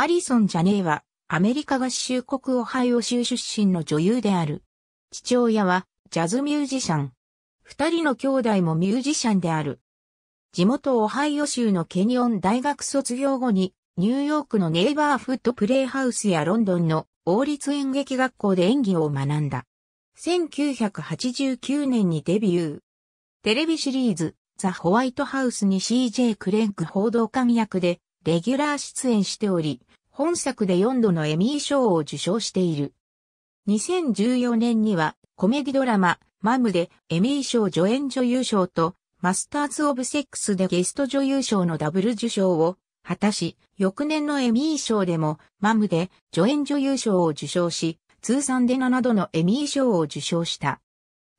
アリソン・ジャネーは、アメリカ合衆国オハイオ州出身の女優である。父親は、ジャズミュージシャン。二人の兄弟もミュージシャンである。地元オハイオ州のケニオン大学卒業後に、ニューヨークのネイバーフットプレイハウスやロンドンの王立演劇学校で演技を学んだ。1989年にデビュー。テレビシリーズ、ザ・ホワイトハウスに CJ クレンク報道官役でレギュラー出演しており、本作で4度のエミー賞を受賞している。2014年にはコメディドラマ、マムでエミー賞助演女優賞とマスターズ・オブ・セックスでゲスト女優賞のダブル受賞を果たし、翌年のエミー賞でもマムで助演女優賞を受賞し、通算で7度のエミー賞を受賞した。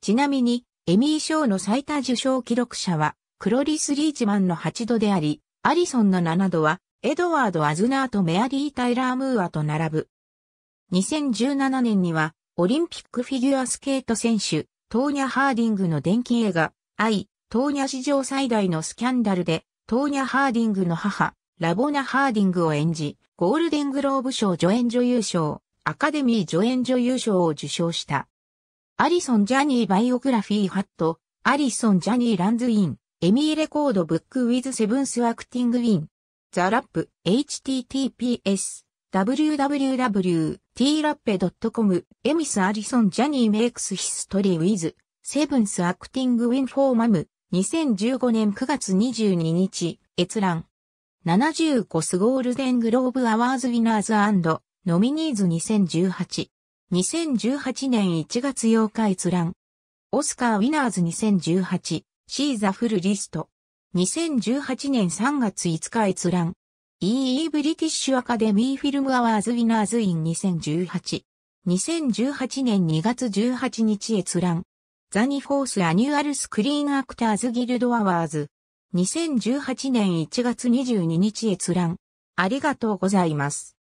ちなみに、エミー賞の最多受賞記録者は、クロリス・リーチマンの8度であり、アリソンの7度は、エドワード・アズナーとメアリー・タイラー・ムーアと並ぶ。2017年には、オリンピックフィギュアスケート選手、トーニャ・ハーディングの電気映画、愛、トーニャ史上最大のスキャンダルで、トーニャ・ハーディングの母、ラボナ・ハーディングを演じ、ゴールデングローブ賞助演女優賞、アカデミー助演女優賞を受賞した。アリソン・ジャニー・バイオグラフィー・ハット、アリソン・ジャニー・ランズ・イン、エミー・レコード・ブック・ウィズ・セブンス・アクティング・イン、ザラップ https www.trappe.com エミス・アリソン・ジャニー・メイクス・ヒストリー・ウィズ・セブンス・アクティング・ウィン・フォーマム2015年9月22日閲覧75スゴールデングローブ・アワーズ・ウィナーズノミニーズ2018 2018年1月8日閲覧オスカー・ウィナーズ2018シーザ・フルリスト2018年3月5日閲覧。EE ブリティッシュアカデミーフィルムアワーズウィナーズイン2018。2018年2月18日閲覧。ザニフォースアニュアルスクリーンアクターズギルドアワーズ。2018年1月22日閲覧。ありがとうございます。